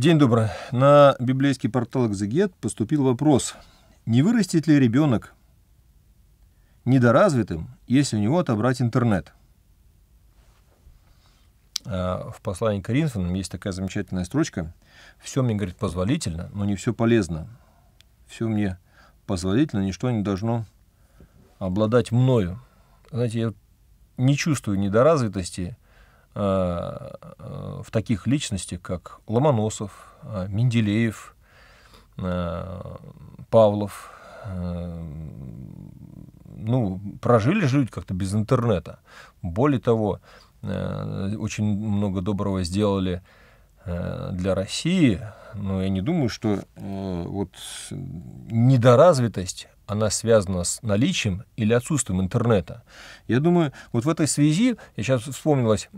День добрый. На библейский портал «Экзегет» поступил вопрос, не вырастет ли ребенок недоразвитым, если у него отобрать интернет? А, в послании к Коринфянам есть такая замечательная строчка. «Все мне, говорит, позволительно, но не все полезно. Все мне позволительно, ничто не должно обладать мною». Знаете, я не чувствую недоразвитости, а, а, в таких личностях, как Ломоносов, э, Менделеев, э, Павлов, э, ну, прожили же люди как-то без интернета. Более того, очень много доброго сделали для России, но я не думаю, что вот недоразвитость, она связана с наличием или отсутствием интернета. Я думаю, вот в этой связи, я сейчас вспомнилось,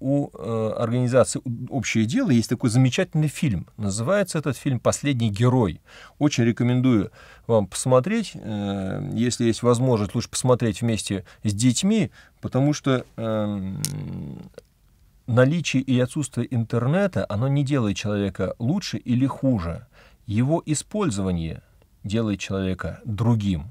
у э, организации «Общее дело» есть такой замечательный фильм. Называется этот фильм «Последний герой». Очень рекомендую вам посмотреть. Э, если есть возможность, лучше посмотреть вместе с детьми, потому что э, наличие и отсутствие интернета, оно не делает человека лучше или хуже. Его использование делает человека другим.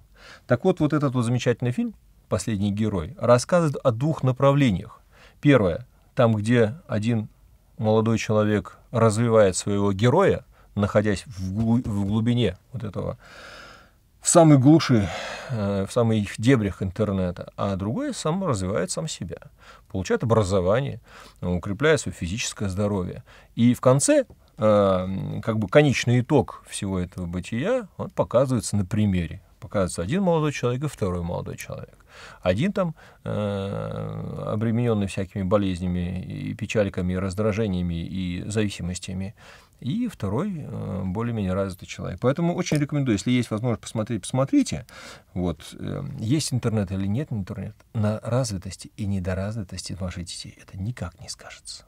Так вот, вот этот вот замечательный фильм «Последний герой» рассказывает о двух направлениях. Первое там, где один молодой человек развивает своего героя, находясь в глубине вот этого, в самой глуши, э, в самых дебрях интернета, а другой сам развивает сам себя, получает образование, укрепляет свое физическое здоровье. И в конце э, как бы конечный итог всего этого бытия, он показывается на примере Показывается один молодой человек и второй молодой человек. Один там э, обремененный всякими болезнями и печальками, и раздражениями и зависимостями. И второй э, более-менее развитый человек. Поэтому очень рекомендую, если есть возможность посмотреть, посмотрите. Вот, э, есть интернет или нет интернет, на развитости и недоразвитости ваших детей это никак не скажется.